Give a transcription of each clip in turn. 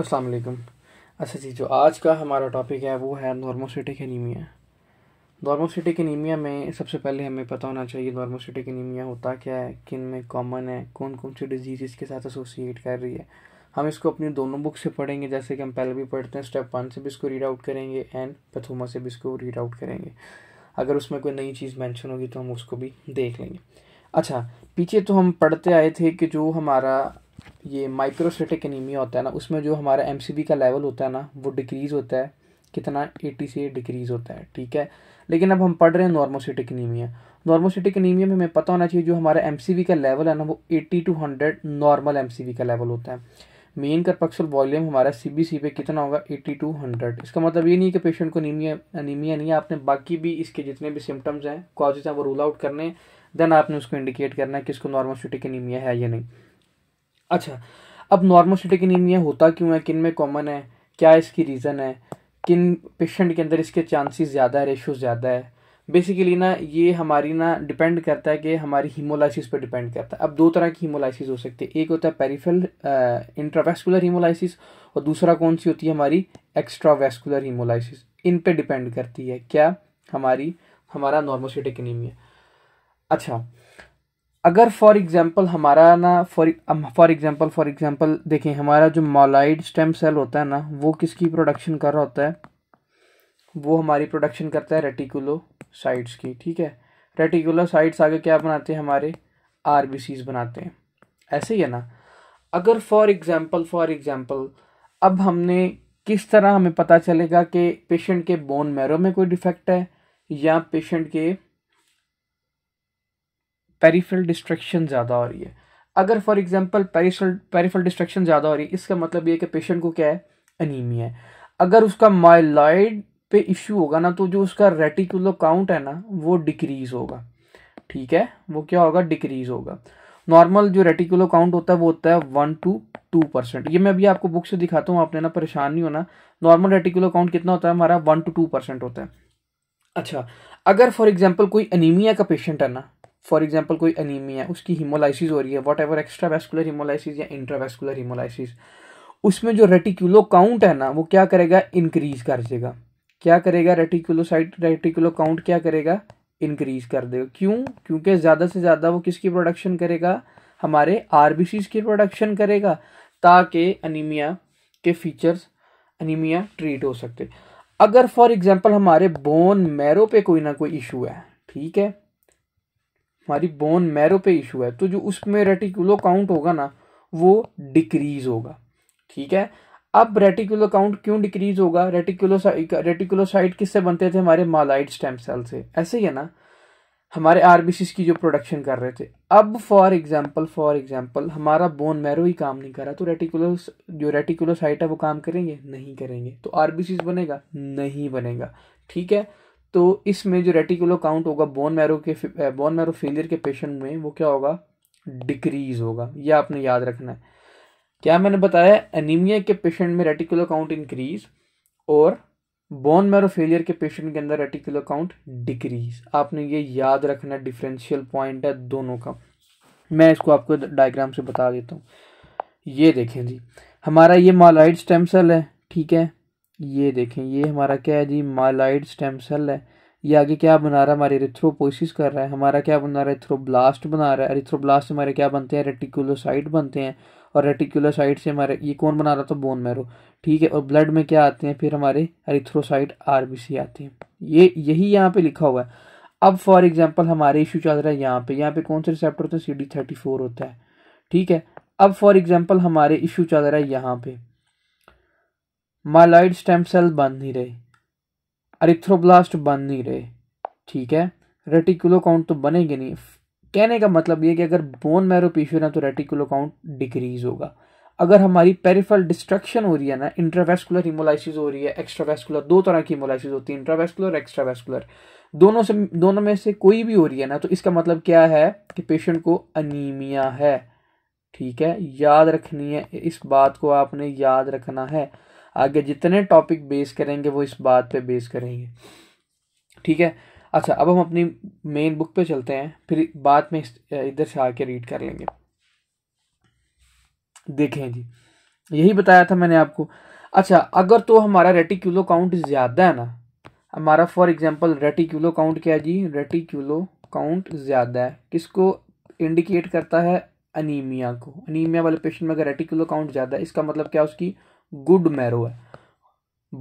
अस्सलाम वालेकुम अच्छा जी जो आज का हमारा टॉपिक है वो है नॉर्मोसिटिक एनीमिया नॉर्मोसिटिक एनीमिया में सबसे पहले हमें पता होना चाहिए नॉर्मोसिटिक एनीमिया होता क्या है किन में कॉमन है कौन कौन सी डिजीज़ इसके साथ एसोसिएट कर रही है हम इसको अपनी दोनों बुक से पढ़ेंगे जैसे कि हम पहले भी पढ़ते हैं स्टेप वन से भी इसको रीड आउट करेंगे एंड पथोमा से भी इसको रीड आउट करेंगे अगर उसमें कोई नई चीज़ मैंशन होगी तो हम उसको भी देख लेंगे अच्छा पीछे तो हम पढ़ते आए थे कि जो हमारा ये माइक्रोसिटिक एनीमिया होता है ना उसमें जो हमारा एम का लेवल होता है ना वो डिक्रीज़ होता है कितना एटी से डिक्रीज़ होता है ठीक है लेकिन अब हम पढ़ रहे हैं नॉर्मोसिटिक एनीमिया नॉर्मोसिटिक एनीमिया में हमें पता होना चाहिए जो हमारा एम का लेवल है ना वो eighty to hundred normal M का लेवल होता है मेन करपक्सल वॉल्यूम हमारा सी बी सी पे कितना होगा एटी टू हंड्रेड इसका मतलब ये नहीं कि पेशेंट को नीमिया अनीमिया नहीं है आपने बाकी भी इसके जितने भी सिम्टम्स हैं कॉजेज हैं वो रूल आउट करने देन आपने उसको इंडिकेट करना है कि इसको नॉर्मोसिटिक एनीमिया है या नहीं अच्छा अब सिटिक एनीमिया होता क्यों है किन में कॉमन है क्या इसकी रीज़न है किन पेशेंट के अंदर इसके चांसेस ज़्यादा है रेशो ज़्यादा है बेसिकली ना ये हमारी ना डिपेंड करता है कि हमारी हीमोलाइसिस पर डिपेंड करता है अब दो तरह की हीमोलाइसिस हो सकती है एक होता है पेरीफल इंट्रावेस्कुलर हीमोलाइसिस और दूसरा कौन सी होती है हमारी एक्स्ट्रावेस्कुलर हीमोलाइसिस इन पर डिपेंड करती है क्या हमारी हमारा नॉर्मोसिटिक एनीमिया अच्छा अगर फॉर एग्जांपल हमारा ना for for example for example देखें हमारा जो मोलाइड स्टेम सेल होता है ना वो किसकी प्रोडक्शन कर रहा होता है वो हमारी प्रोडक्शन करता है रेटिकुलोसाइट्स की ठीक है रेटिकुलोसाइट्स आगे क्या बनाते हैं हमारे आर बनाते हैं ऐसे ही है ना अगर फॉर एग्ज़ाम्पल फॉर एग्ज़ाम्पल अब हमने किस तरह हमें पता चलेगा कि पेशेंट के बोन मैरो में कोई डिफेक्ट है या पेशेंट के पेरीफेरल डिस्ट्रक्शन ज़्यादा हो रही है अगर for example peripheral peripheral destruction ज़्यादा हो रही है इसका मतलब ये है कि पेशेंट को क्या है अनीमिया है अगर उसका माइलॉइड पे इशू होगा ना तो जो उसका रेटिकुलो काउंट है ना वो डिक्रीज होगा ठीक है वो क्या होगा डिक्रीज होगा नॉर्मल जो रेटिकुलो काउंट होता है वो होता है वन टू टू परसेंट ये मैं अभी आपको बुक से दिखाता हूँ आपने ना परेशान नहीं होना नॉर्मल रेटिकुलो काउंट कितना होता है हमारा वन टू टू परसेंट होता है अच्छा अगर फॉर एग्जाम्पल कोई अनिमिया का पेशेंट है ना फॉर एग्जाम्पल कोई अनीमिया उसकी हिमोलाइसिस हो रही है whatever extra vascular haemolysis या इंट्रावेस्कुलर हिमोलाइसिस उसमें जो रेटिकुलो काउंट है ना वो क्या करेगा इंक्रीज कर देगा क्या करेगा रेटिकुलोसाइट रेटिकुलो काउंट क्या करेगा इंक्रीज कर देगा क्यों क्योंकि ज़्यादा से ज़्यादा वो किसकी प्रोडक्शन करेगा हमारे आर की प्रोडक्शन करेगा ताकि अनिमिया के फीचर्स अनिमिया ट्रीट हो सकते अगर फॉर एग्ज़ाम्पल हमारे बोन मैरो पे कोई ना कोई इशू है ठीक है हमारी बोन मैरो पे इशू है तो जो उसमें रेटिकुलो काउंट होगा ना वो डिक्रीज होगा ठीक है अब रेटिकुलो काउंट क्यों डिक्रीज होगा रेटिकुलो रेटिकुलोसाइड किससे बनते थे हमारे मालाइड स्टेम सेल से ऐसे ही है ना हमारे आरबीसी की जो प्रोडक्शन कर रहे थे अब फॉर एग्जाम्पल फॉर एग्जाम्पल हमारा बोन मैरो ही काम नहीं कर रहा तो रेटिकुलो जो रेटिकुलोसाइट है वो काम करेंगे नहीं करेंगे तो आरबीसी बनेगा नहीं बनेगा ठीक है तो इसमें जो रेटिकुलो काउंट होगा बोन मैरो के बोन मैरो फेलियर के पेशेंट में वो क्या होगा डिक्रीज होगा ये आपने याद रखना है क्या मैंने बताया एनीमिया के पेशेंट में रेटिकुलर काउंट इंक्रीज और बोन मैरो फेलियर के पेशेंट के अंदर रेटिकुलर काउंट डिक्रीज आपने ये याद रखना डिफरेंशियल पॉइंट है दोनों का मैं इसको आपको डायग्राम से बता देता हूँ ये देखें जी हमारा ये मालाइड स्टेम सेल है ठीक है ये देखें ये हमारा क्या है जी मालाइड स्टेम सेल है ये आगे क्या बना रहा है हमारे रिथ्रोपोसिस कर रहा है हमारा क्या बना रहा है रिथ्रोब्लास्ट बना रहा है से हमारे क्या बनते हैं रेटिकुलोसाइट बनते हैं और रेटिकुलोसाइट से हमारे ये कौन बना रहा था बोन मैरो ठीक है और ब्लड में क्या आते हैं फिर हमारे बी सी आते हैं ये यही यहाँ पर लिखा हुआ है अब फॉर एग्जाम्पल हमारे इशू चल रहा है यहाँ पर यहाँ पर कौन से रिसेप्टर होते हैं सी डी थर्टी फोर होता है ठीक है अब फॉर एग्जाम्पल हमारे इशू चल रहा है यहाँ पर मालाइड स्टेम सेल बन नहीं रहे अरिथ्रोब्लास्ट बन नहीं रहे ठीक है रेटिकुलो काउंट तो बनेंगे नहीं कहने का मतलब ये कि अगर बोन मैरो पेशी ना तो रेटिकुलो काउंट डिक्रीज होगा अगर हमारी पेरिफल डिस्ट्रक्शन हो रही है ना इंट्रावेस्कुलर हिमोलाइसिस हो रही है एक्स्ट्रावेस्कुलर दो तरह की हिमोलाइसिस होती है इंट्रावेस्कुलर एक्स्ट्रावेस्कुलर दोनों से दोनों में से कोई भी हो रही है ना तो इसका मतलब क्या है कि पेशेंट को अनीमिया है ठीक है याद रखनी है इस बात को आपने याद रखना है आगे जितने टॉपिक बेस करेंगे वो इस बात पे बेस करेंगे ठीक है अच्छा अब हम अपनी मेन बुक पे चलते हैं फिर बाद में इधर से आके रीड कर लेंगे देखें जी यही बताया था मैंने आपको अच्छा अगर तो हमारा रेटिक्यूलो काउंट ज़्यादा है ना हमारा फॉर एग्जांपल रेटिक्यूलो काउंट क्या है जी रेटिक्यूलो काउंट ज़्यादा है किसको इंडिकेट करता है अनीमिया को अनीमिया वाले पेशेंट में अगर रेटिक्यूलो काउंट ज़्यादा है इसका मतलब क्या उसकी गुड मैरो है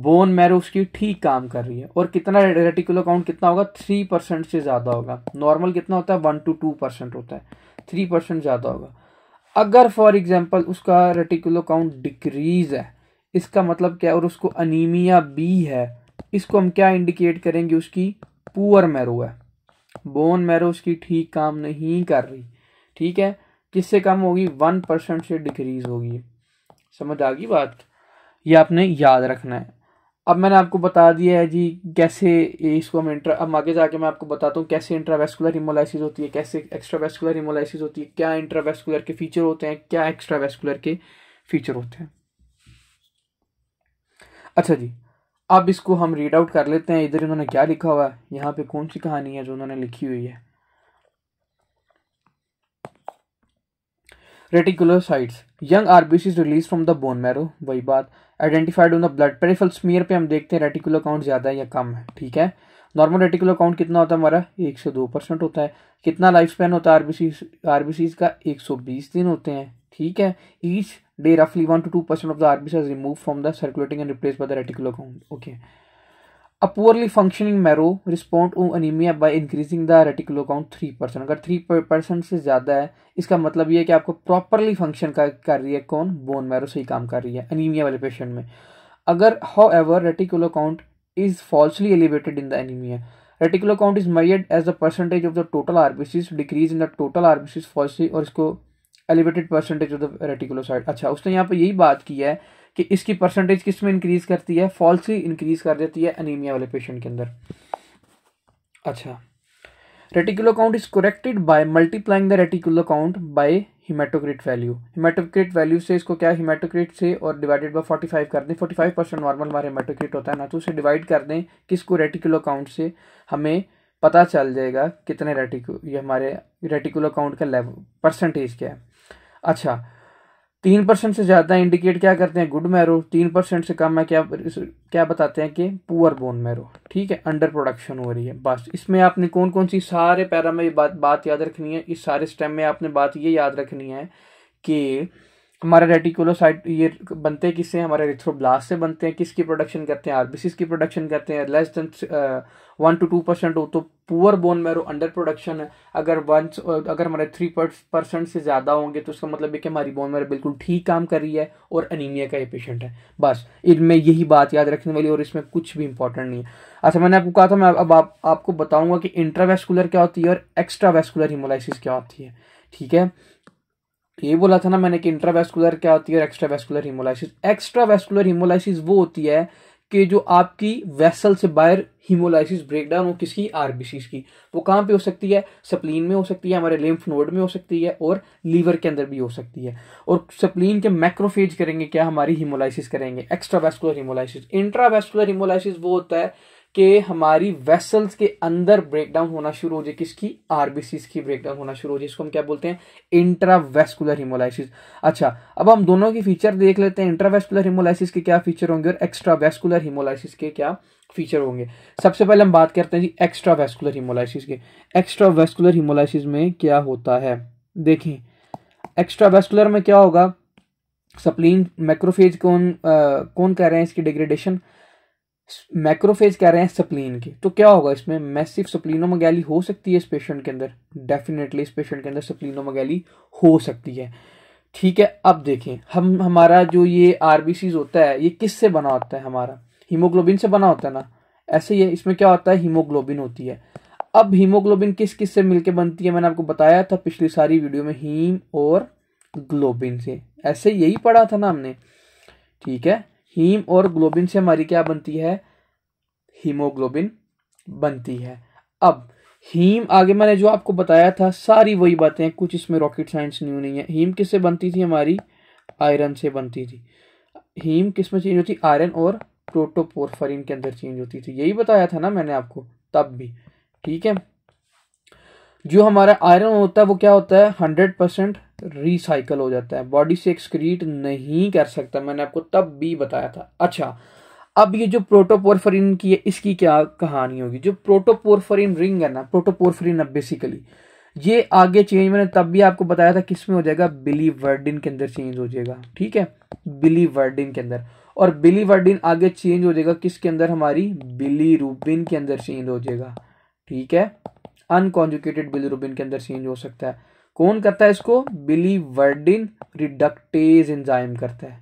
बोन मैरो उसकी ठीक काम कर रही है और कितना रेटिकुलर काउंट कितना होगा थ्री परसेंट से ज़्यादा होगा नॉर्मल कितना होता है वन टू टू परसेंट होता है थ्री परसेंट ज़्यादा होगा अगर फॉर एग्जाम्पल उसका रेटिकुलर काउंट डिक्रीज है इसका मतलब क्या है और उसको अनीमिया बी है इसको हम क्या इंडिकेट करेंगे उसकी पुअर मैरो है बोन मैरो उसकी ठीक काम नहीं कर रही ठीक है किससे कम होगी वन परसेंट से डिक्रीज होगी समझ आ गई बात ये आपने याद रखना है अब मैंने आपको बता दिया है जी कैसे इसको हम इंट्रा अब आगे जाके मैं आपको बताता हूँ कैसे इंट्रावेस्कुलर हिमोलाइसिस होती है कैसे एक्स्ट्रावेस्कुलर हिमोलाइसिस होती है क्या इंट्रावेस्कुलर के फीचर होते हैं क्या एक्स्ट्रावेस्कुलर के फीचर होते हैं अच्छा जी अब इसको हम रीड आउट कर लेते हैं इधर इन्होंने क्या लिखा हुआ है यहाँ पे कौन सी कहानी है जो उन्होंने लिखी हुई है reticulocytes young RBC release from the bone marrow वही बात identified on the blood peripheral smear पे हम देखते हैं रेटिकुलर काउंट ज़्यादा है या कम है ठीक है नॉर्मल रेटिकुलर काउंट कितना होता है हमारा एक से दो परसेंट होता है कितना लाइफ स्पैन होता है आरबीसी आरबीसी का एक सौ बीस दिन होते हैं ठीक है ईच डे रफली one to two percent of the RBC remove from the circulating and replace by the reticular count okay A functioning marrow respond to to by increasing the the reticular count 3%. अगर percent से ज़्यादा है इसका मतलब यह कि आपको properly function कर, कर रही है कौन बोन मैरो सही काम कर रही है अनिमिया वाले पेशेंट में अगर however reticular count is falsely elevated in the anaemia reticular count is measured as the percentage of the total RBCs decrease in the total RBC falsely और इसको elevated percentage of the side अच्छा उसने यहाँ पर यही बात की है कि इसकी परसेंटेज किस में इंक्रीज़ करती है फॉल्स ही इंक्रीज़ कर देती है अनिमिया वाले पेशेंट के अंदर अच्छा reticular count is corrected by multiplying the reticular count by haematocrit value haematocrit value से इसको क्या हिमेटोक्रिट से और डिवाइडेड बाय 45 कर दें 45 परसेंट नॉर्मल हमारे हिमेटोक्रिट होता है ना तो उसे डिवाइड कर दें किसको रेटिकुलर काउंट से हमें पता चल जाएगा कितने रेटिकू ये हमारे रेटिकुलर काउंट का लेवल परसेंटेज क्या है अच्छा तीन परसेंट से ज़्यादा इंडिकेट क्या करते हैं गुड मैरो तीन परसेंट से कम है क्या क्या बताते हैं कि पुअर बोन मैरो ठीक है अंडर प्रोडक्शन हो रही है बस इसमें आपने कौन कौन सी सारे पैरा में बात बात याद रखनी है इस सारे स्टेम में आपने बात ये याद रखनी है कि हमारे रेटिकुलोसाइट ये बनते हैं किससे हमारे रिथ्रोब्लास्ट से बनते हैं किसकी प्रोडक्शन करते हैं आरबीसीस की प्रोडक्शन करते हैं less than one to two percent हो तो poor bone marrow under production है अगर वन uh, अगर हमारे थ्री परसेंट से ज़्यादा होंगे तो उसका मतलब है कि हमारी बोन मैरो बिल्कुल ठीक काम कर रही है और अनिमिया का ये पेशेंट है बस इनमें यही बात याद रखने वाली और इसमें कुछ भी इंपॉर्टेंट नहीं है अच्छा मैंने आपको कहा था मैं अब आप, आपको बताऊंगा कि इंट्रावेस्कुलर क्या होती है और एक्स्ट्रा वेस्कुलर हिमोलाइसिस क्या होती है ठीक है ये बोला था ना मैंने कि इंट्रावेस्कुलर क्या होती है और extra vascular haemolysis extra vascular haemolysis वो होती है कि जो आपकी वेसल से बाहर हीमोलाइसिस ब्रेकडाउन हो किसकी आरबीसी की वो कहाँ पे हो सकती है सप्लीन में हो सकती है हमारे लिम्फ नोड में हो सकती है और लीवर के अंदर भी हो सकती है और सप्लीन के मैक्रोफेज करेंगे क्या हमारी हीमोलाइसिस करेंगे extra vascular haemolysis intra vascular haemolysis वो होता है कि हमारी वेसल्स के अंदर ब्रेकडाउन होना शुरू हो जाए किसकी आरबीसीज की ब्रेकडाउन होना शुरू हो जाए इसको हम क्या बोलते हैं इंट्रावेस्कुलर हिमोलाइसिस अच्छा अब हम दोनों की फीचर देख लेते हैं इंट्रावेस्कुलर हिमोलाइसिस के क्या फीचर होंगे और एक्स्ट्रावेस्कुलर हिमोलाइसिस के क्या फीचर होंगे सबसे पहले हम बात करते हैं जी एक्स्ट्रा वेस्कुलर हिमोलाइसिस के एक्स्ट्रा वेस्कुलर हिमोलाइसिस में क्या होता है देखें एक्स्ट्रा वेस्कुलर में क्या होगा सप्लीन मैक्रोफेज कौन आ, कौन कह रहे हैं इसकी डिग्रेडेशन मैक्रोफेज कह रहे हैं स्प्लीन के तो क्या होगा इसमें मैसिव स्प्लिनोमगैली हो सकती है इस पेशेंट के अंदर डेफिनेटली इस पेशेंट के अंदर स्प्लिनोमगैली हो सकती है ठीक है अब देखें हम हमारा जो ये आर होता है ये किस से बना होता है हमारा हीमोग्लोबिन से बना होता है ना ऐसे ही है इसमें क्या होता है हीमोग्लोबिन होती है अब हीमोग्लोबिन किस किस से मिलकर बनती है मैंने आपको बताया था पिछली सारी वीडियो में हीम और ग्लोबिन से ऐसे यही पढ़ा था ना हमने ठीक है हीम और ग्लोबिन से हमारी क्या बनती है हीमोग्लोबिन बनती है अब हीम आगे मैंने जो आपको बताया था सारी वही बातें कुछ इसमें रॉकेट साइंस न्यू नहीं है हीम किससे बनती थी हमारी आयरन से बनती थी हीम किस में चेंज होती आयरन और प्रोटोपोरफरिन के अंदर चेंज होती थी यही बताया था ना मैंने आपको तब भी ठीक है जो हमारा आयरन होता है वो क्या होता है हंड्रेड परसेंट रिसाइकल हो जाता है बॉडी से एक्सक्रीट नहीं कर सकता मैंने आपको तब भी बताया था अच्छा अब ये जो प्रोटोपोरफरिन की है इसकी क्या कहानी होगी जो प्रोटोपोरफरिन रिंग है ना प्रोटोपोरफरिन बेसिकली ये आगे चेंज मैंने तब भी आपको बताया था किस में हो जाएगा बिली वर्डिन के अंदर चेंज हो जाएगा ठीक है बिली वर्डिन के अंदर और बिली वर्डिन आगे चेंज हो जाएगा किसके अंदर हमारी बिली रूबिन के अंदर चेंज हो जाएगा ठीक है अनकॉन्जुकेटेड बिली रूबिन के अंदर चेंज हो सकता है कौन करता है इसको बिली वर्डिन रिडक्टेज इंजाइम करता है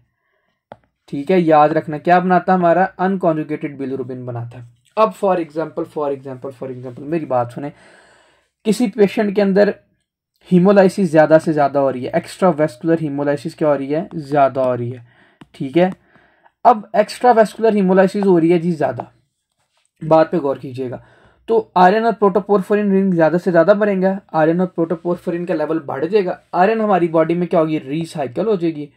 ठीक है याद रखना क्या बनाता है हमारा अनकॉन्जुकेटेड बिलुरुबिन बनाता है अब for example for example for example मेरी बात सुने किसी पेशेंट के अंदर हीमोलाइसिस ज़्यादा से ज़्यादा हो रही है एक्स्ट्रा वेस्कुलर हीमोलाइसिस क्या हो रही है ज़्यादा हो रही है ठीक है अब एक्स्ट्रा वेस्कुलर हीमोलाइसिस हो रही है जी ज़्यादा बात पे गौर कीजिएगा तो आयरन और प्रोटोपोरफोरिन रिंग ज़्यादा से ज़्यादा बढ़ेंगे आयरन और प्रोटोपोरफोरिन का लेवल बढ़ जाएगा आयरन हमारी बॉडी में क्या होगी रिसाइकल हो जाएगी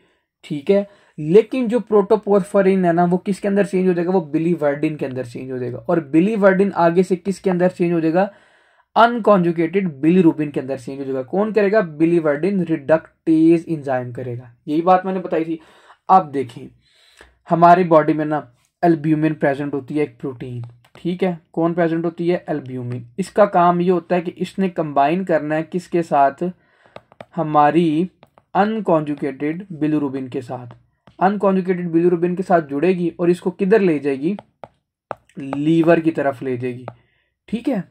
ठीक है लेकिन जो प्रोटोपोरफरिन है ना वो किसके अंदर चेंज हो जाएगा वो बिलीवर्डिन के अंदर चेंज हो जाएगा और बिलीवर्डिन आगे से किसके अंदर चेंज हो जाएगा अनकॉन्जुकेटेड बिलीरूबिन के अंदर चेंज हो जाएगा कौन करेगा बिलीवर्डिन रिडक्टेज इंजाइम करेगा यही बात मैंने बताई थी आप देखें हमारी बॉडी में ना एल्ब्यूमिन प्रेजेंट होती है एक प्रोटीन ठीक है कौन प्रेजेंट होती है एल्ब्यूमिन इसका काम ये होता है कि इसने कंबाइन करना है किसके साथ हमारी अनकॉन्जुकेटेड बिलुरुबिन के साथ अनकॉन्जुकेटेड बिलूरुबिन के साथ जुड़ेगी और इसको किधर ले जाएगी लीवर की तरफ ले जाएगी ठीक है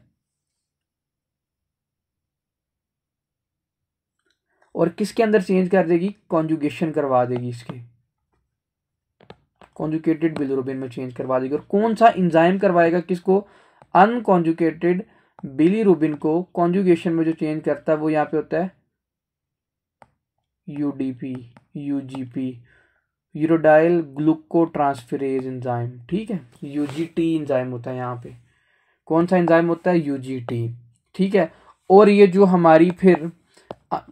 और किसके अंदर चेंज कर देगी कॉन्जुगेशन करवा देगी इसके कॉन्जुकेटेड बिलिरुबिन में चेंज करवा देगी और कौन सा इंजाइम करवाएगा किसको अनकॉन्जुकेटेड बिलीरुबिन को कॉन्जुगेशन में जो चेंज करता है वो यहाँ पे होता है यूडीपी यूजीपी यूरोडाइल ग्लूकोट्रांसफरेज इंजाइम ठीक है यूजीटी इंजाइम होता है यहाँ पे कौन सा इंजाइम होता है यूजीटी ठीक है और ये जो हमारी फिर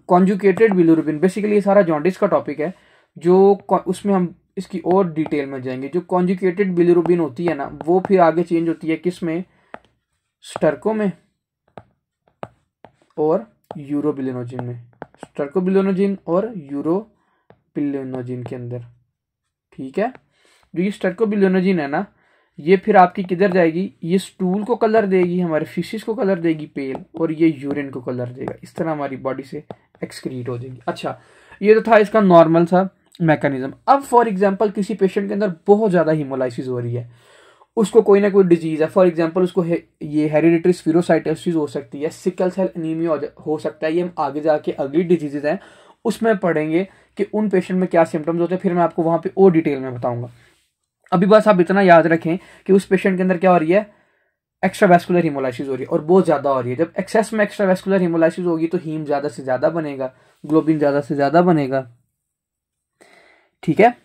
कॉन्जुकेटेड बिलुरुबिन बेसिकली ये सारा जॉन्डिस का टॉपिक है जो उसमें हम इसकी और डिटेल में जाएंगे जो कॉन्जुकेटेड बिलरुबिन होती है ना वो फिर आगे चेंज होती है किस में स्टर्को में और यूरोबिलिनोजिन में स्टर्कोबिलिनोजिन और यूरोबिलिनोजिन के अंदर ठीक है जो ये स्टर्कोबिलिनोजिन है ना ये फिर आपकी किधर जाएगी ये स्टूल को कलर देगी हमारे फिशिस को कलर देगी पेल और ये यूरिन को कलर देगा इस तरह हमारी बॉडी से एक्सक्रीट हो जाएगी अच्छा ये तो था इसका नॉर्मल सा मैकेनिज्म अब फॉर एग्जाम्पल किसी पेशेंट के अंदर बहुत ज़्यादा हीमोलाइसिस हो रही है उसको कोई ना कोई डिजीज़ है फॉर एग्जाम्पल उसको है, ये हेरिडिटरी स्फीरोसाइटोसिस हो सकती है सिकल सेल एनीमिया हो सकता है ये हम आगे जाके अगली डिजीजेज हैं उसमें पढ़ेंगे कि उन पेशेंट में क्या सिम्टम्स होते हैं फिर मैं आपको वहाँ पर और डिटेल में बताऊँगा अभी बस आप इतना याद रखें कि उस पेशेंट के अंदर क्या हो रही है एक्स्ट्रा वैस्कुलर हीमोलाइसिस हो रही है और बहुत ज़्यादा हो रही है जब एक्सेस में एक्स्ट्रा वैस्कुलर हीमोलाइसिस होगी तो हीम ज़्यादा से ज़्यादा बनेगा ग्लोबिन ज़्यादा से ज़्यादा बनेगा ठीक है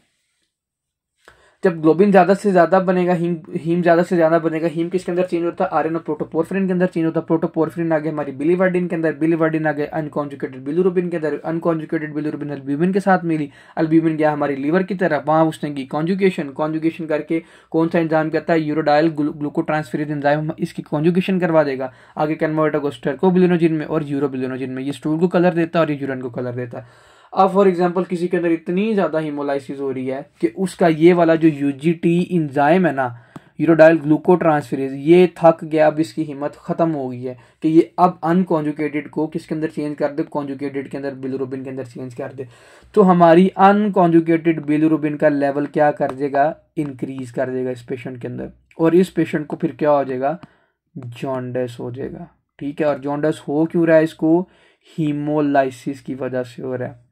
जब ग्लोबिन ज्यादा से ज्यादा बनेगा हीम हीम ज्यादा से ज्यादा बनेगा हीम किसके अंदर चेंज होता है आरएनओ प्रोटोपोर्फिन के अंदर चेंज होता है प्रोटोपोर्फिन आगे हमारी बिलीवर्डिन के अंदर बिलीवर्डिन आगे अनकॉन्जुकेटेड बिलुरुबिन के अंदर अनकॉन्जुकेटेड बिलुरुबिन अल्ब्यूमिन के साथ मिली अल्ब्यूमिन गया हमारी लीवर की तरफ वहां उसने की कॉन्जुकेशन कॉन्जुकेशन करके कौन सा इंजाम करता है यूरोडायल ग्लूकोट्रांसफेरेज इंजाम इसकी कॉन्जुकेशन करवा देगा आगे कन्वर्ट होगा स्टर्कोबिलिनोजिन में और यूरोबिलिनोजिन में ये स्टूल को कलर देता है और ये यूरन को कलर देता है अब फॉर एग्जाम्पल किसी के अंदर इतनी ज़्यादा हीमोलाइसिस हो रही है कि उसका ये वाला जो यू जी टी इंजाइम है ना यूरोडाइल ग्लूकोट्रांसफरेज ये थक गया अब इसकी हिम्मत ख़त्म हो गई है कि ये अब अनकॉन्जुकेटेड को किसके अंदर चेंज कर दे कॉन्जुकेटेड के अंदर बिलोरोबिन के अंदर चेंज कर दे तो हमारी अनकॉन्जुकेटेड बिलोरोबिन का लेवल क्या कर देगा इंक्रीज कर देगा इस पेशेंट के अंदर और इस पेशेंट को फिर क्या हो जाएगा जॉन्डस हो जाएगा ठीक है और जॉन्डस हो क्यों रहा है इसको हीमोलाइसिस की वजह से हो रहा है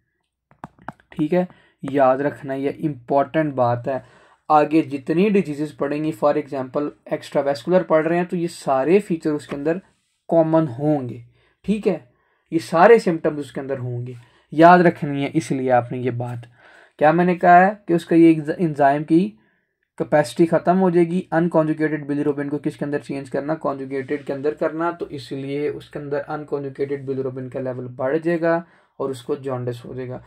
ठीक है याद रखना यह इम्पॉर्टेंट बात है आगे जितनी डिजीज़ पढ़ेंगी फॉर एग्जांपल एक्स्ट्रा वेस्कुलर पढ़ रहे हैं तो ये सारे फीचर उसके अंदर कॉमन होंगे ठीक है ये सारे सिम्टम्स उसके अंदर होंगे याद रखनी है इसलिए आपने ये बात क्या मैंने कहा है कि उसका ये इंजाइम की कैपेसिटी ख़त्म हो जाएगी अनकॉन्जुकेटेड बिलिरोबिन को किसके अंदर चेंज करना कॉन्जुकेटेड के अंदर करना तो इसलिए उसके अंदर अनकॉन्जुकेटेड बिलिरोबिन का लेवल बढ़ जाएगा और उसको जॉन्डस हो जाएगा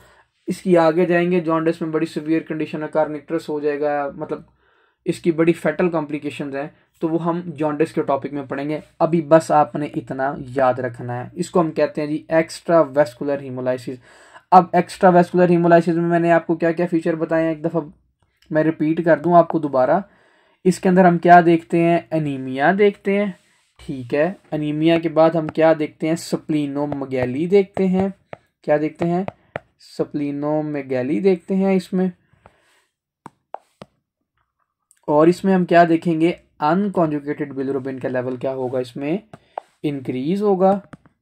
इसकी आगे जाएंगे जॉन्डिस में बड़ी सिवियर कंडीशन है कार्निक्ट्रस हो जाएगा मतलब इसकी बड़ी फैटल कॉम्प्लिकेशन हैं तो वो हम जॉन्डिस के टॉपिक में पढ़ेंगे अभी बस आपने इतना याद रखना है इसको हम कहते हैं जी एक्स्ट्रा वेस्कुलर हीमोलाइसिस अब एक्स्ट्रा वेस्कुलर हीमोलाइसिस में मैंने आपको क्या क्या फीचर बताए हैं एक दफ़ा मैं रिपीट कर दूं आपको दोबारा इसके अंदर हम क्या देखते हैं अनीमिया देखते हैं ठीक है अनीमिया के बाद हम क्या देखते हैं स्प्लिनोमगैली देखते हैं क्या देखते हैं सप्लिनो में गैली देखते हैं इसमें और इसमें हम क्या देखेंगे अनकॉन्जुकेटेड बिलरोबिन का लेवल क्या होगा इसमें इंक्रीज होगा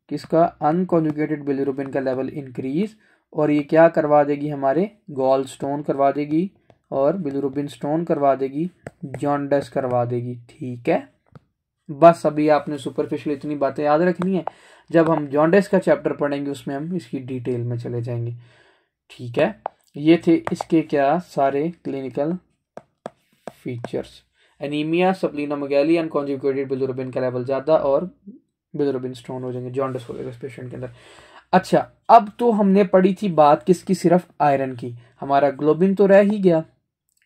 किसका अनकॉन्जुकेटेड बिलरोबिन का लेवल इंक्रीज और ये क्या करवा देगी हमारे गोल स्टोन करवा देगी और बिलरूबिन स्टोन करवा देगी जॉन्डस करवा देगी ठीक है बस अभी आपने सुपरफिशियल इतनी बातें याद रखनी है जब हम जॉन्डेस का चैप्टर पढ़ेंगे उसमें हम इसकी डिटेल में चले जाएंगे ठीक है ये थे इसके क्या सारे clinical features anaemia splenomegaly and bilirubin का लेवल ज़्यादा और बिलोरबिन स्ट्रॉन हो जाएंगे जॉन्डस हो जाएगा इस पेशेंट के अंदर अच्छा अब तो हमने पढ़ी थी बात किसकी सिर्फ आयरन की हमारा ग्लोबिन तो रह ही गया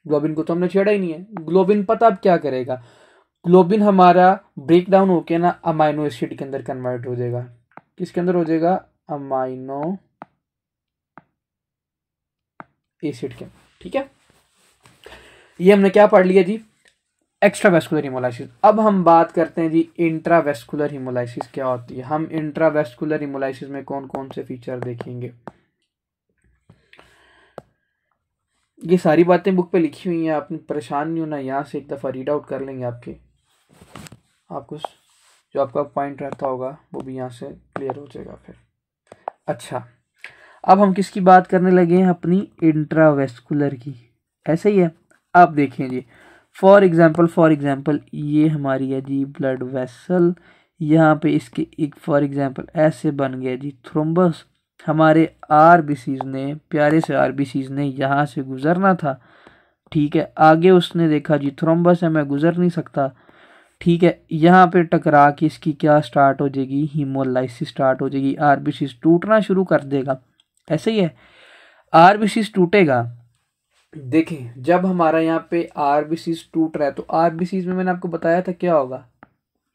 ग्लोबिन को तो हमने छेड़ा ही नहीं है ग्लोबिन पता अब क्या करेगा ग्लोबिन हमारा ब्रेक डाउन होके ना अमाइनो एसिड के अंदर कन्वर्ट हो जाएगा किसके अंदर हो जाएगा अमाइनो एसिड के ठीक है ये हमने क्या पढ़ लिया जी एक्स्ट्रा वेस्कुलर हिमोलाइसिस अब हम बात करते हैं जी इंट्रा वेस्कुलर हिमोलाइसिस क्या होती है हम इंट्रा वेस्कुलर हिमोलाइसिस में कौन कौन से फीचर देखेंगे ये सारी बातें बुक पे लिखी हुई हैं आपने परेशान नहीं होना यहाँ से एक दफ़ा रीड आउट कर लेंगे आपके आपको जो आपका पॉइंट रहता होगा वो भी यहाँ से क्लियर हो जाएगा फिर अच्छा अब हम किसकी बात करने लगे हैं अपनी इंट्रावेस्कुलर की ऐसे ही है आप देखें जी फॉर एग्ज़ाम्पल फॉर एग्ज़ाम्पल ये हमारी है जी ब्लड वेसल यहाँ पे इसके एक फॉर एग्ज़ाम्पल ऐसे बन गया जी थ्रोम्बस हमारे आर ने प्यारे से आर ने यहाँ से गुज़रना था ठीक है आगे उसने देखा जी थ्रोम्बस है मैं गुज़र नहीं सकता ठीक है यहाँ पे टकरा के इसकी क्या स्टार्ट हो जाएगी हीमोलाइसिस स्टार्ट हो जाएगी आरबीसी टूटना शुरू कर देगा ऐसे ही है आरबीसीस टूटेगा देखें जब हमारा यहाँ पे आरबीसीस टूट रहा है तो आरबीसीस में मैंने आपको बताया था क्या होगा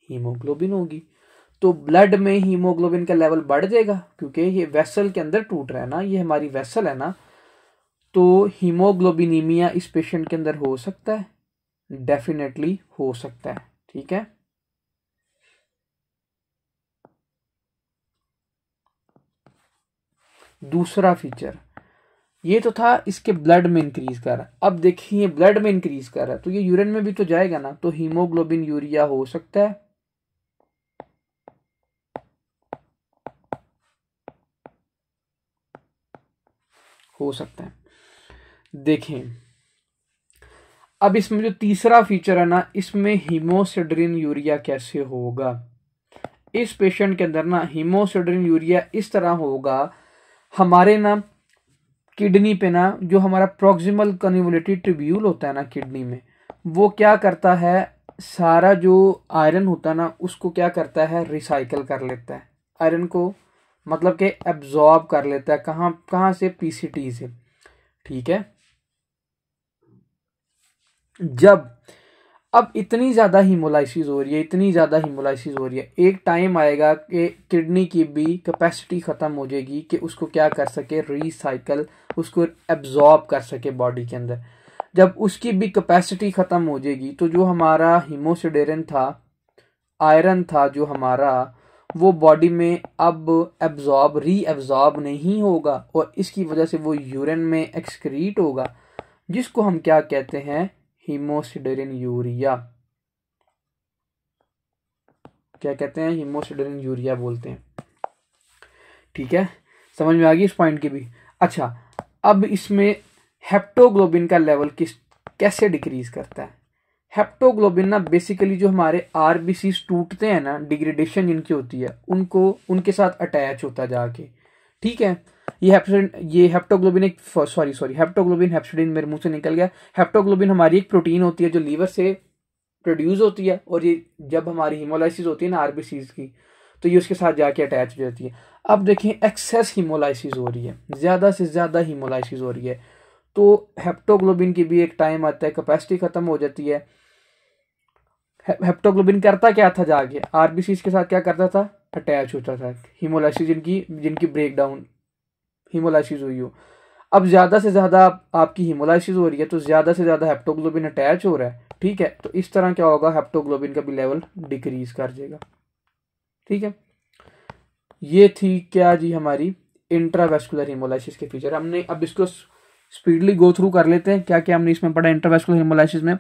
हीमोग्लोबिन होगी तो ब्लड में हीमोग्लोबिन का लेवल बढ़ जाएगा क्योंकि ये वेसल के अंदर टूट रहा है ना ये हमारी वेसल है ना तो हीमोग्लोबिनीमिया इस पेशेंट के अंदर हो सकता है डेफिनेटली हो सकता है ठीक है दूसरा फीचर ये तो था इसके ब्लड में इंक्रीज कर रहा है अब देखिए ये ब्लड में इंक्रीज कर रहा है तो ये यूरिन में भी तो जाएगा ना तो हीमोग्लोबिन यूरिया हो सकता है हो सकता है देखें अब इसमें जो तीसरा फीचर है ना इसमें हीमोसिड्रिन यूरिया कैसे होगा इस पेशेंट के अंदर ना हीमोसिड्रिन यूरिया इस तरह होगा हमारे ना किडनी पे ना जो हमारा प्रोक्सिमल कन्वलेटिव ट्रिब्यूल होता है ना किडनी में वो क्या करता है सारा जो आयरन होता है ना उसको क्या करता है रिसाइकल कर लेता है आयरन को मतलब के एब्जॉर्ब कर लेता है कहाँ कहाँ से पी से ठीक है जब अब इतनी ज़्यादा हीमोलाइसिस हो रही है इतनी ज़्यादा हीमोलाइसिस हो रही है एक टाइम आएगा कि किडनी की भी कैपेसिटी ख़त्म हो जाएगी कि उसको क्या कर सके रिसाइकल उसको एब्जॉर्ब कर सके बॉडी के अंदर जब उसकी भी कैपेसिटी ख़त्म हो जाएगी तो जो हमारा हीमोसिडेरन था आयरन था जो हमारा वो बॉडी में अब एब्जॉर्ब री एब्जॉर्ब नहीं होगा और इसकी वजह से वो यूरिन में एक्सक्रीट होगा जिसको हम क्या कहते हैं हीमोसिडरिन यूरिया क्या कहते हैं हीमोसिडरिन यूरिया बोलते हैं ठीक है समझ में आ गई इस पॉइंट की भी अच्छा अब इसमें हेप्टोग्लोबिन का लेवल किस कैसे डिक्रीज करता है हेप्टोग्लोबिन ना बेसिकली जो हमारे आर टूटते हैं ना डिग्रेडेशन जिनकी होती है उनको उनके साथ अटैच होता जाके ठीक है ये ये हेप्टोग्लोबिन एक सॉरी सॉरी हेप्टोग्लोबिन हेप्सिडिन मेरे मुंह से निकल गया हेप्टोग्लोबिन हमारी एक प्रोटीन होती है जो लीवर से प्रोड्यूस होती है और ये जब हमारी हीमोलाइसिस होती है ना आरबीसीज की तो ये उसके साथ जाके अटैच हो जाती है अब देखें एक्सेस हीमोलाइसिस हो रही है ज़्यादा से ज़्यादा हीमोलाइसिस हो रही है तो हेप्टोग्लोबिन की भी एक टाइम आता है कैपेसिटी ख़त्म हो जाती है हेप्टोग्लोबिन करता क्या था जाके आरबीसीज के साथ क्या करता था अटैच होता था हीमोलाइसिस जिनकी जिनकी ब्रेकडाउन हीमोलाइसिस हुई हो अब ज़्यादा से ज़्यादा आपकी हीमोलाइसिस हो रही है तो ज़्यादा से ज़्यादा हेप्टोग्लोबिन अटैच हो रहा है ठीक है तो इस तरह क्या होगा हेप्टोग्लोबिन का भी लेवल डिक्रीज कर जाएगा ठीक है ये थी क्या जी हमारी इंट्रावेस्कुलर हीमोलाइसिस के फीचर हमने अब इसको स्पीडली गो थ्रू कर लेते हैं क्या क्या हमने इसमें पढ़ा इंट्रावेस्कुलर हीमोलाइसिस में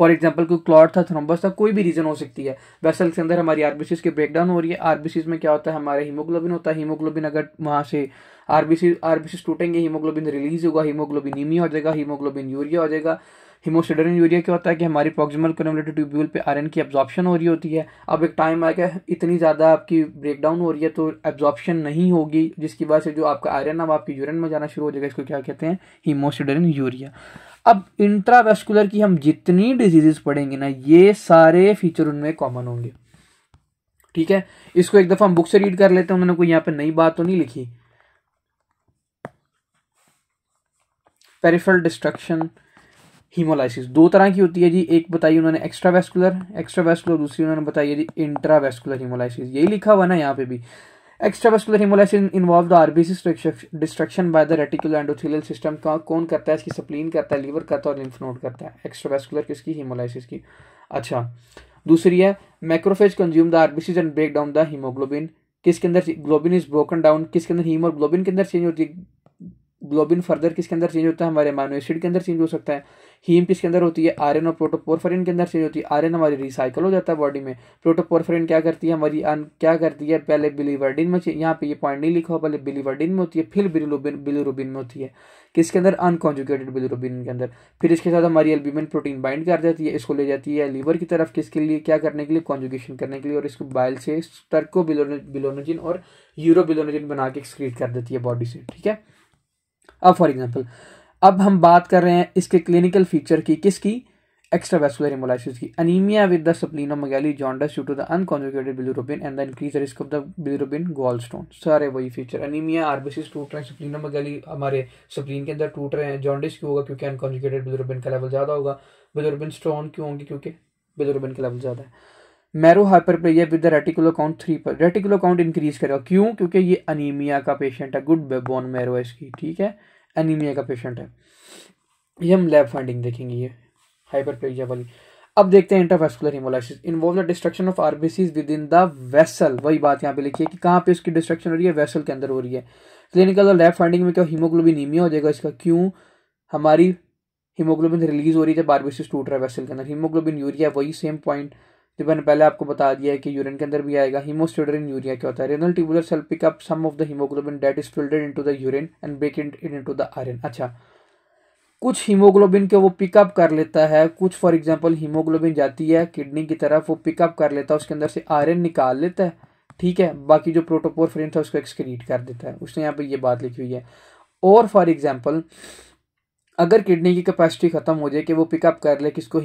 फॉर एग्जाम्पल कोई क्लॉट था थ्रोम्बस था कोई भी रीजन हो सकती है वेसल्स के अंदर हमारी आरबीसीज की ब्रेकडाउन हो रही है आरबीसीज में क्या होता है हमारा हीमोग्लोबिन होता है हीमोग्लोबिन अगर वहाँ से आरबीसी आरबीसी टूटेंगे हीमोग्लोबिन रिलीज होगा हीमोग्लोबिन नीमिया हो जाएगा हीमोग्लोबिन यूरिया हो जाएगा हीमोसिडरिन यूरिया क्या होता है कि हमारी प्रोक्सिमल कनोलेटेड ट्यूब्यूल पे आयरन की एब्जॉर्प्शन हो रही होती है अब एक टाइम आ गया इतनी ज़्यादा आपकी ब्रेकडाउन हो रही है तो एब्जॉर्प्शन नहीं होगी जिसकी वजह से जो आपका आयरन अब आपके यूरिन में जाना शुरू हो जाएगा इसको क्या कहते हैं हीमोसिडरिन यूरिया अब इंट्रावेस्कुलर की हम जितनी डिजीजेस पढ़ेंगे ना ये सारे फीचर उनमें कॉमन होंगे ठीक है इसको एक दफा हम बुक से रीड कर लेते हैं उन्होंने कोई यहां पे नई बात तो नहीं लिखी पेरिफेरल डिस्ट्रक्शन हीमोलाइसिस दो तरह की होती है जी एक बताई उन्होंने एक्स्ट्रा वेस्कुलर एक्स्ट्रा वेस्कुलर दूसरी उन्होंने बताई है जी इंट्रावेस्कुलर हीमोलाइसिस यही लिखा हुआ ना यहाँ पे भी extravascular haemolysis involve the RBC destruction by the reticular endothelial system का कौन करता है इसकी सप्लीन करता है लीवर करता है और लिम्फ नोड करता है एक्स्ट्रावेस्कुलर किसकी हिमोलाइसिस की अच्छा दूसरी है macrophage consume the RBCs and break down the haemoglobin किसके अंदर ग्लोबिन इज ब्रोकन डाउन किसके अंदर हीमोग्लोबिन के अंदर चेंज होती है ग्लोबिन फर्दर किसके अंदर चेंज होता है हमारे मानो एसिड के अंदर चेंज हो सकता है हीम किसके अंदर होती है आयरन और प्रोटोपोरफरिन के अंदर चेंज होती है आयरन हमारी रिसाइकल हो जाता है बॉडी में प्रोटोपोरफरिन क्या करती है हमारी अन क्या करती है पहले बिलीवर्डिन में यहाँ पे ये पॉइंट नहीं लिखा हो पहले बिलीवर्डिन में होती है फिर बिलोबिन बिलोरोबिन में होती है किसके अंदर अनकॉन्जुकेटेड बिलोरोबिन के अंदर फिर इसके साथ हमारी एल्बिमिन प्रोटीन बाइंड कर जाती है इसको ले जाती है लीवर की तरफ किसके लिए क्या करने के लिए कॉन्जुगेशन करने के लिए और इसको बाइल से टर्को बिलोनोजिन और यूरो बिलोनोजिन बना के एक्सक्रीट कर देती है बॉडी से ठीक है अब फॉर एग्जाम्पल अब हम बात कर रहे हैं इसके क्लिनिकल फीचर की किसकी एक्स्ट्रा वेस्कुलर इमोलाइसिस की anaemia with the splenomegaly jaundice due to the unconjugated bilirubin and the increase risk of the bilirubin gallstone सारे वही फीचर अनिमिया आरबीसी टूट रहे हैं सप्लिनो मगैली हमारे सप्लिन के अंदर टूट रहे हैं जॉन्डस क्यों होगा क्योंकि अनकॉन्जुकेटेड बिलिरुबिन का लेवल ज़्यादा होगा बिलिरुबिन स्टोन क्यों होंगे क्योंकि बिलोरोबिन का लेवल ज़्यादा है marrow hyperplasia with the reticular count three पर रेटिकुलर काउंट इंक्रीज करेगा क्यों क्योंकि ये अनीमिया का पेशेंट है गुड बोन मैरो है इसकी ठीक है अनीमिया का पेशेंट है ये हम लैब फाइंडिंग देखेंगे ये हाइपरप्लेजिया वाली अब देखते हैं intravascular haemolysis involve the destruction of RBCs within the vessel वही बात यहाँ पे लिखी है कि कहाँ पे उसकी डिस्ट्रक्शन हो रही है वेसल के अंदर हो रही है क्लिनिकल और लैब फाइंडिंग में क्या हीमोग्लोबिनीमिया हो जाएगा इसका क्यों हमारी हीमोग्लोबिन रिलीज हो रही है जब आरबीसीज टूट रहा है वेसल के अंदर हीमोग्लोबिन यूरिया वही सेम पॉइंट तो मैंने पहले आपको बता दिया है कि यूरिन के अंदर भी आएगा इन यूरिया क्या होता है renal tubular cell pick up some of the haemoglobin that is filtered into the urine and break in into the iron अच्छा कुछ हीमोग्लोबिन के वो पिकअप कर लेता है कुछ फॉर एग्जाम्पल हीमोग्लोबिन जाती है किडनी की तरफ वो पिकअप कर लेता है उसके अंदर से आयरन निकाल लेता है ठीक है बाकी जो प्रोटोपोर फ्रेंस था उसको एक्सक्रीट कर देता है उसने यहाँ पे ये बात लिखी हुई है और फॉर एग्जाम्पल अगर किडनी की कैपेसिटी ख़त्म हो जाए कि वो पिकअप कर ले किसको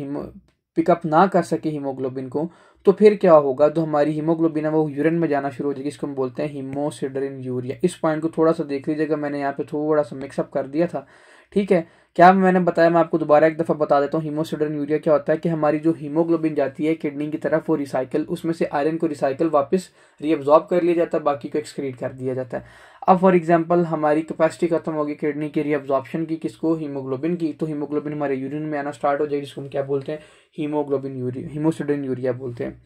पिकअप ना कर सके हीमोग्लोबिन को तो फिर क्या होगा जो हमारी हीमोग्लोबिन है वो यूरिन में जाना शुरू हो जाएगी इसको हम बोलते हैं हीमोसिडरिन यूरिया इस पॉइंट को थोड़ा सा देख लीजिएगा मैंने यहाँ पे थोड़ा सा मिक्सअप कर दिया था ठीक है क्या मैंने बताया मैं आपको दोबारा एक दफ़ा बता देता हूँ हीमोसिडन यूरिया क्या होता है कि हमारी जो हीमोग्लोबिन जाती है किडनी की तरफ वो रिसाइकल उसमें से आयरन को रिसाइकल वापस रीअब्जॉर्ब कर लिया जाता है बाकी को एक्सक्रीट कर दिया जाता है अब फॉर एग्जांपल हमारी कैपेसिटी खत्म होगी किडनी की रीअब्जॉर्प्शन की किसको हीमोग्लोबिन की तो हीमोग्लोबिन हमारे यूरिन में आना स्टार्ट हो जाएगी जिसको हम क्या बोलते हैं हीमोग्लोबिन यूरिया हीमोसिडन यूरिया बोलते हैं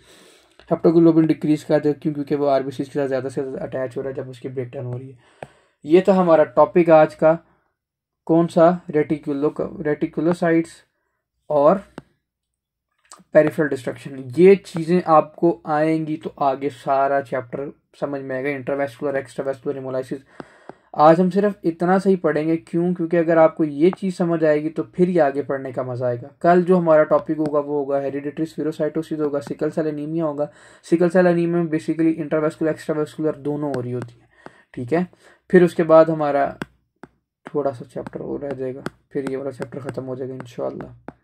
हेप्टोग्लोबिन डिक्रीज कर दे क्यों क्योंकि वो आरबीसी के साथ ज़्यादा से ज़्यादा अटैच हो रहा है जब उसकी ब्रेक डाउन हो रही है ये था हमारा टॉपिक आज का कौन सा रेटिकुलो रेटिकुलोसाइट्स और पेरिफेरल डिस्ट्रक्शन ये चीज़ें आपको आएंगी तो आगे सारा चैप्टर समझ में आएगा इंटरवेस्कुलर एक्स्ट्रावेस्कुलर हिमोलाइसिस आज हम सिर्फ इतना सही पढ़ेंगे क्यों क्योंकि अगर आपको ये चीज़ समझ आएगी तो फिर ही आगे पढ़ने का मज़ा आएगा कल जो हमारा टॉपिक होगा वो होगा हेरिडिटरी स्फीरोसाइटोसिस होगा सिकल सेल एनीमिया होगा सिकल सेल एनीमिया में बेसिकली इंटरवेस्कुलर एक्स्ट्रावेस्कुलर दोनों हो रही होती है ठीक है फिर उसके बाद हमारा थोड़ा सा चैप्टर और रह जाएगा फिर ये वाला चैप्टर ख़त्म हो जाएगा इन